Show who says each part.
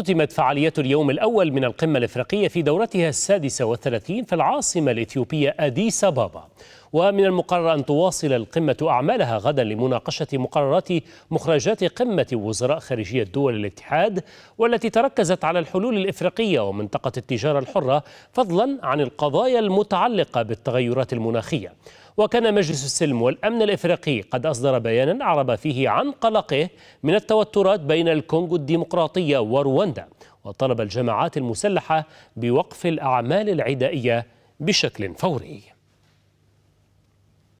Speaker 1: اختتمت فعاليات اليوم الأول من القمة الإفريقية في دورتها السادسة والثلاثين في العاصمة الإثيوبية أديس أبابا ومن المقرر أن تواصل القمة أعمالها غدا لمناقشة مقررات مخرجات قمة وزراء خارجية دول الاتحاد والتي تركزت على الحلول الإفريقية ومنطقة التجارة الحرة فضلا عن القضايا المتعلقة بالتغيرات المناخية وكان مجلس السلم والأمن الإفريقي قد أصدر بيانا أعرب فيه عن قلقه من التوترات بين الكونغو الديمقراطية ورواندا وطلب الجماعات المسلحة بوقف الأعمال العدائية بشكل فوري